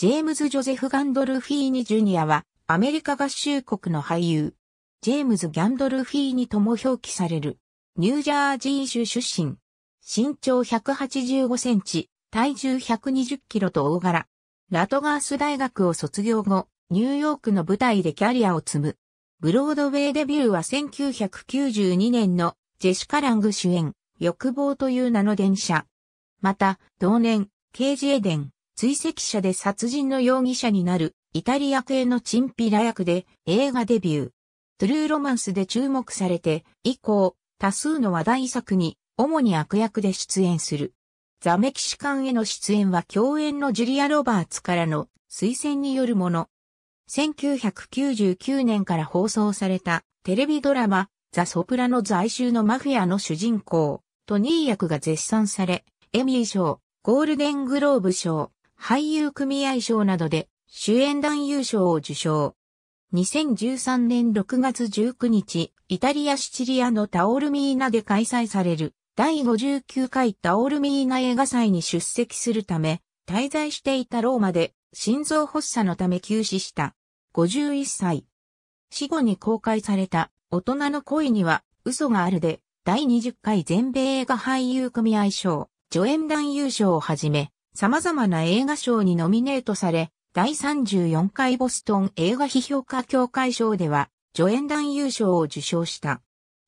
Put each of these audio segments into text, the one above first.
ジェームズ・ジョゼフ・ガンドルフィーニ・ジュニアは、アメリカ合衆国の俳優、ジェームズ・ギャンドルフィーニとも表記される、ニュージャージー州出身、身長185センチ、体重120キロと大柄、ラトガース大学を卒業後、ニューヨークの舞台でキャリアを積む。ブロードウェイデビューは1992年のジェシカ・ラング主演、欲望という名の電車。また、同年、ケージ・エデン、追跡者で殺人の容疑者になる、イタリア系のチンピラ役で映画デビュー。トゥルーロマンスで注目されて、以降、多数の話題作に、主に悪役で出演する。ザ・メキシカンへの出演は共演のジュリア・ロバーツからの推薦によるもの。1999年から放送されたテレビドラマ、ザ・ソプラノ在州のマフィアの主人公、トニー役が絶賛され、エミー賞、ゴールデングローブ賞、俳優組合賞などで主演男優賞を受賞。2013年6月19日、イタリア・シチリアのタオルミーナで開催される第59回タオルミーナ映画祭に出席するため、滞在していたローマで心臓発作のため休止した。51歳。死後に公開された大人の恋には嘘があるで、第20回全米映画俳優組合賞、助演男優賞をはじめ、様々な映画賞にノミネートされ、第34回ボストン映画批評家協会賞では、助演男優賞を受賞した。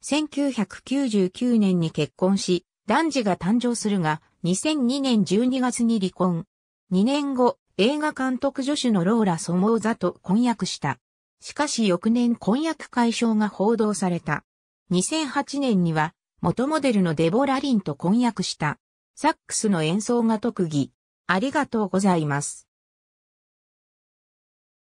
1999年に結婚し、男児が誕生するが、2002年12月に離婚。2年後、映画監督助手のローラ・ソモーザと婚約した。しかし翌年婚約解消が報道された。2008年には、元モデルのデボラ・リンと婚約した。サックスの演奏が特技。ありがとうございます。